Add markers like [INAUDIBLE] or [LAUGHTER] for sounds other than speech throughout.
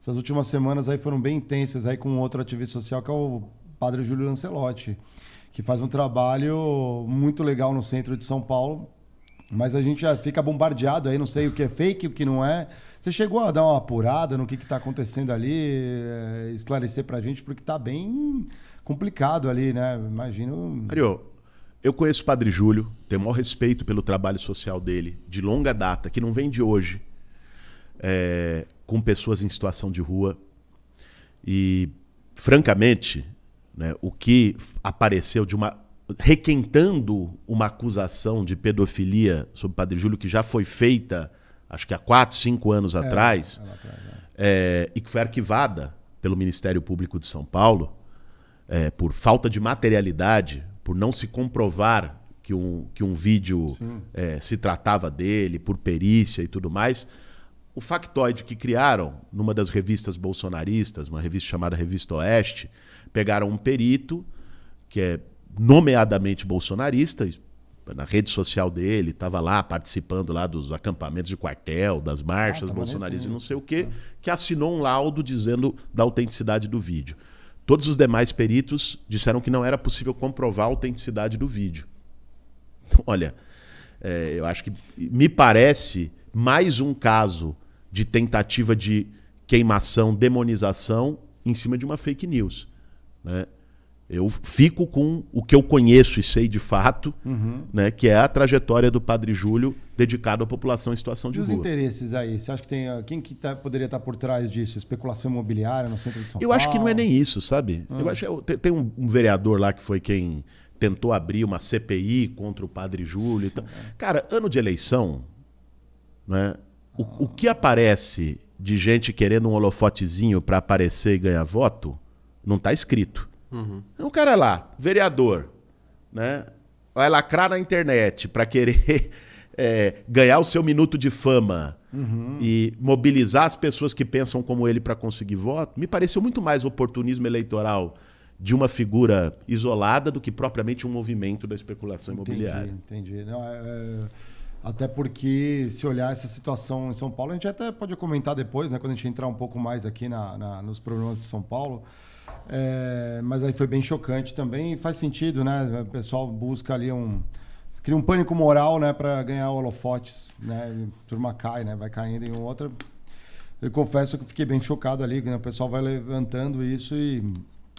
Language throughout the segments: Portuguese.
Essas últimas semanas aí foram bem intensas aí com outro ativista social que é o Padre Júlio Lancelotti, que faz um trabalho muito legal no centro de São Paulo. Mas a gente já fica bombardeado aí, não sei o que é fake, o que não é. Você chegou a dar uma apurada no que está acontecendo ali, eh, esclarecer para a gente, porque está bem complicado ali, né? Imagino. Ariô, eu conheço o Padre Júlio, tenho o maior respeito pelo trabalho social dele, de longa data, que não vem de hoje. É, com pessoas em situação de rua. E, francamente, né, o que apareceu de uma. requentando uma acusação de pedofilia sobre o padre Júlio, que já foi feita, acho que há quatro, cinco anos é, atrás, é atrás é. e que foi arquivada pelo Ministério Público de São Paulo, é, por falta de materialidade, por não se comprovar que um, que um vídeo é, se tratava dele, por perícia e tudo mais o factoide que criaram numa das revistas bolsonaristas, uma revista chamada Revista Oeste, pegaram um perito que é nomeadamente bolsonarista, na rede social dele, estava lá participando lá dos acampamentos de quartel, das marchas ah, bolsonaristas e não sei o quê, que assinou um laudo dizendo da autenticidade do vídeo. Todos os demais peritos disseram que não era possível comprovar a autenticidade do vídeo. Então, olha, é, eu acho que me parece mais um caso de tentativa de queimação, demonização em cima de uma fake news. Né? Eu fico com o que eu conheço e sei de fato, uhum. né, que é a trajetória do Padre Júlio dedicado à população em situação de e rua. E os interesses aí? Você acha que tem quem que tá, poderia estar tá por trás disso? Especulação imobiliária no centro de São eu Paulo? Eu acho que não é nem isso, sabe? Uhum. Eu acho é tem, tem um, um, vereador lá que foi quem tentou abrir uma CPI contra o Padre Júlio. Sim, e tal. É. Cara, ano de eleição, né? o, o que aparece de gente querendo um holofotezinho para aparecer e ganhar voto, não está escrito. Uhum. É um cara lá, vereador, né? vai lacrar na internet para querer [LAUGHS] é, ganhar o seu minuto de fama uhum. e mobilizar as pessoas que pensam como ele para conseguir voto, me pareceu muito mais oportunismo eleitoral de uma figura isolada do que propriamente um movimento da especulação entendi, imobiliária. Entendi. entendi até porque, se olhar essa situação em São Paulo, a gente até pode comentar depois, né, quando a gente entrar um pouco mais aqui na, na nos problemas de São Paulo. É, mas aí foi bem chocante também, e faz sentido, né? O pessoal busca ali um. Cria um pânico moral, né, para ganhar holofotes, né? turma cai, né? Vai caindo em outra. Eu confesso que fiquei bem chocado ali, né? o pessoal vai levantando isso e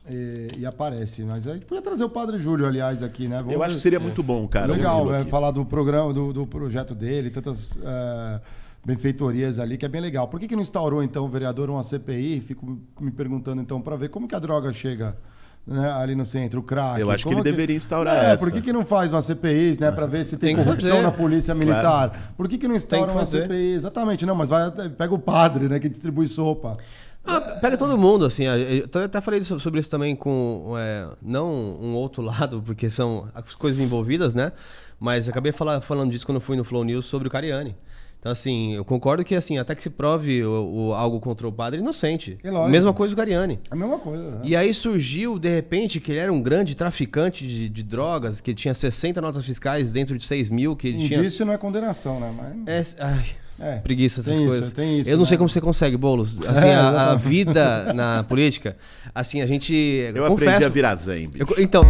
e, e, aparece. Mas a gente podia trazer o Padre Júlio, aliás, aqui, né? Vamos... Eu acho que seria muito bom, cara. Legal, é, falar do programa, do, do projeto dele, tantas uh, benfeitorias ali, que é bem legal. Por que, que não instaurou, então, o vereador, uma CPI? Fico me perguntando, então, para ver como que a droga chega... Né, ali no centro, o crack. Eu acho que ele que... deveria instaurar é, essa. Por que, que não faz uma CPI, né, para ver se tem, tem corrupção fazer. na polícia militar? Claro. Por que, que não instaura que uma CPI? Exatamente, não, mas vai pega o padre, né, que distribui sopa. Ah, pega todo mundo, assim. Ah, eu até falei sobre isso também com. É, não um outro [LAUGHS] lado, porque são as coisas envolvidas, né? Mas acabei falar, falando disso quando fui no Flow News sobre o Cariani. Então, assim, eu concordo que, assim, até que se prove o, o algo contra o padre, inocente. É mesma coisa do Cariani. É a mesma coisa. Né? E aí surgiu, de repente, que ele era um grande traficante de, de drogas, que tinha 60 notas fiscais dentro de 6 mil, que ele Indício tinha... não é condenação, né? Mas... É, ai, é, preguiça, essas coisas. Isso, isso, eu não né? sei como você consegue, Boulos. [LAUGHS] Assim, é, a, a, é, vida na política, assim, a gente. Eu confesso, aprendi a virar zen. Eu, então.